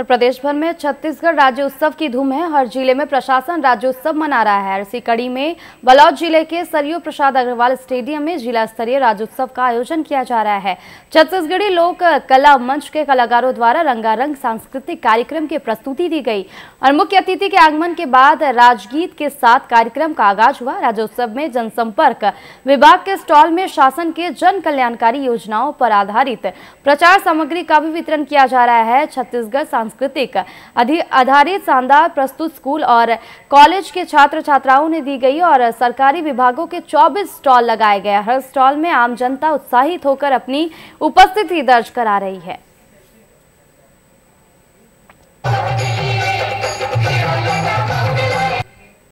और प्रदेश भर में छत्तीसगढ़ राज्य उत्सव की धूम है हर जिले में प्रशासन राज्योत्सव मना रहा है इसी कड़ी में बलौद जिले के सरयू प्रसाद अग्रवाल स्टेडियम में जिला स्तरीय राज्योत्सव का आयोजन किया जा रहा है छत्तीसगढ़ी लोक कला मंच के कलाकारों द्वारा रंगारंग सांस्कृतिक कार्यक्रम की प्रस्तुति दी गई और मुख्य अतिथि के आगमन के बाद राजगीत के साथ कार्यक्रम का आगाज हुआ राज्योत्सव में जनसंपर्क विभाग के स्टॉल में शासन के जन कल्याणकारी योजनाओं पर आधारित प्रचार सामग्री का भी वितरण किया जा रहा है छत्तीसगढ़ सांस्कृतिक आधारित शानदार प्रस्तुत स्कूल और कॉलेज के छात्र छात्राओं ने दी गई और सरकारी विभागों के 24 स्टॉल लगाए गए हर स्टॉल में आम जनता उत्साहित होकर अपनी उपस्थिति दर्ज करा रही है